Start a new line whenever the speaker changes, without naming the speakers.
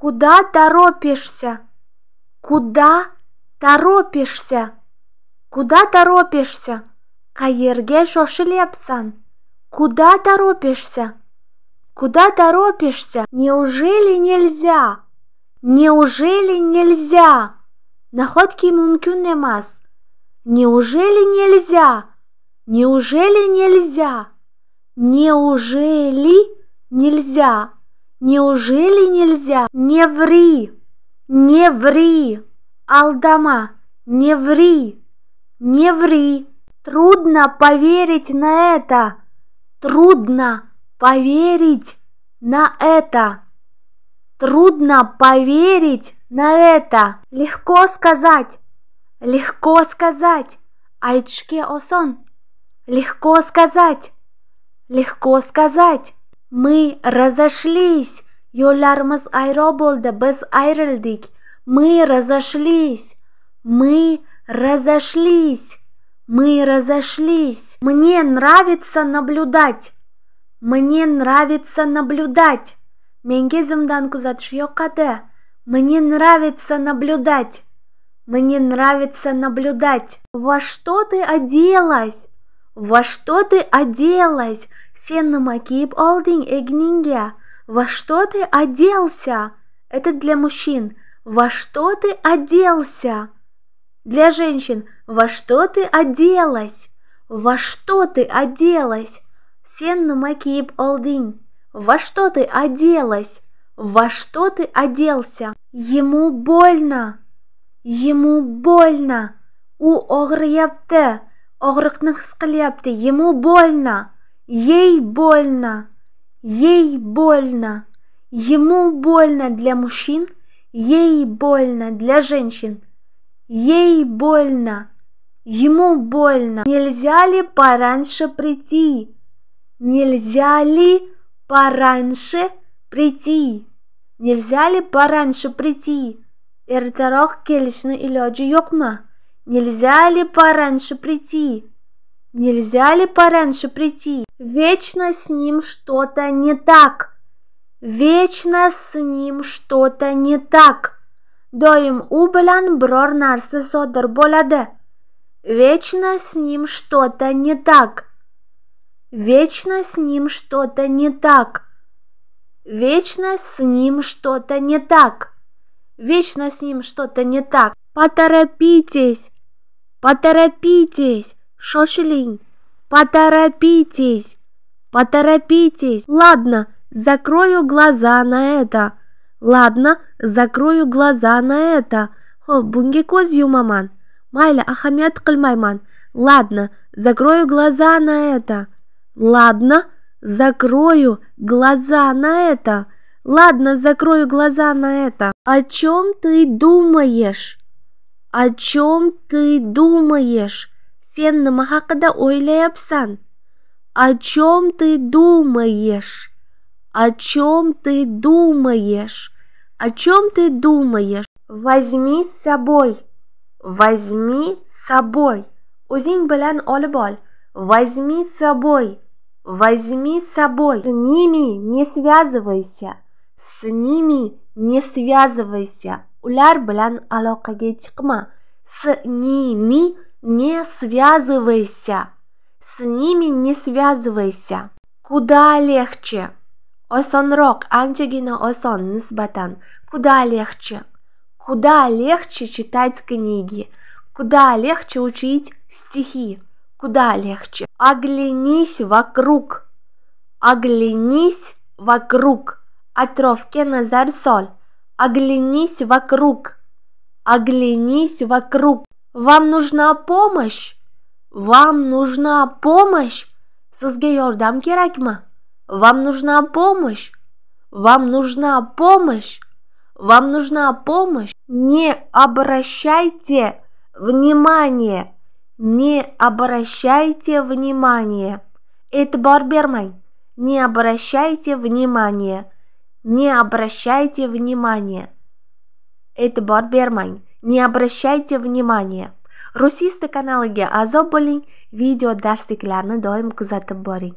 Куда торопишься? Куда торопишься? Куда торопишься? Каерге шошелепсан. Куда торопишься? Куда торопишься? Неужели нельзя? Неужели нельзя? Находки мумкюн Неужели нельзя? Неужели нельзя? Неужели нельзя? Неужели нельзя? Не ври! Не ври! Алдама, не ври! Не ври! Трудно поверить на это! Трудно поверить на это! Трудно поверить на это! Легко сказать! Легко сказать! Айчке Осон! Легко сказать! Легко сказать! Мы разошлись. Yo'llarimiz айроболда без айрельдик. Мы разошлись. Мы разошлись. Мы разошлись. Мне нравится наблюдать. Мне нравится наблюдать. Менге зымдан кузатыш йоқады. Мне нравится наблюдать. Мне нравится наблюдать. Во что ты оделась? Во что ты оделась? Сенна намакип олдинг эгнинге. Во что ты оделся? Это для мужчин. Во что ты оделся? Для женщин. Во что ты оделась? Во что ты оделась? Сенна намакип олдинг. Во что ты оделась? Во что ты оделся? Ему больно. Ему больно. У огръяпте og'riqni his qilyapti ему больно ей больно ей больно ему больно для мужчин ей больно для женщин ей больно ему больно нельзя ли пораньше прийти нельзя ли пораньше прийти Нельзя ли пораньше прийти ertaroq kelishni iloji yo'qmi Нельзя ли пораньше прийти? Нельзя ли пораньше прийти? Вечно с ним что-то не так. Вечно с ним что-то не так. Доим у брор biror narsa sodir Вечно с ним что-то не так. Вечно с ним что-то не так. Вечно с ним что-то не так. Вечно с ним что-то не так. Поторопитесь, Поторопитесь, Шошелин, поторопитесь, поторопитесь. Ладно, закрою глаза на это. Ладно, закрою глаза на это. Хо, бунге козью маман. Майля, ахамят кальмайман. Ладно, закрою глаза на это. Ладно, закрою глаза на это. Ладно, закрою глаза на это. О чем ты думаешь? о чем ты думаешь сен nima haqida o'ylayapsan о чем ты думаешь о чем ты думаешь о чем ты думаешь возьми с собой возьми с собой o'zing bilan olib ol возьми с собой возьми с собой с ними не связывайся с ними не связывайся ular bilan aloqaga chiqma с ними не связывайся с ними не связывайся куда легче osonroq anchagina oson nisbatan куда легче куда легче читать книги куда легче учить стихи куда легче оглянись вокруг оглянись вокруг atrofga nazar sol Оглянись вокруг. Оглянись вокруг. Вам нужна помощь. Вам нужна помощь. Сізге yordam Вам нужна помощь. Вам нужна помощь. Вам нужна помощь. Не обращайте внимания. Не обращайте внимания. Это барбермай. Не обращайте внимания. Не обращайте внимания. E'tibor bermang. Не обращайте внимания. Rusista kanaliga a'zo bo'ling, video darsliklarni doim kuzatib boring.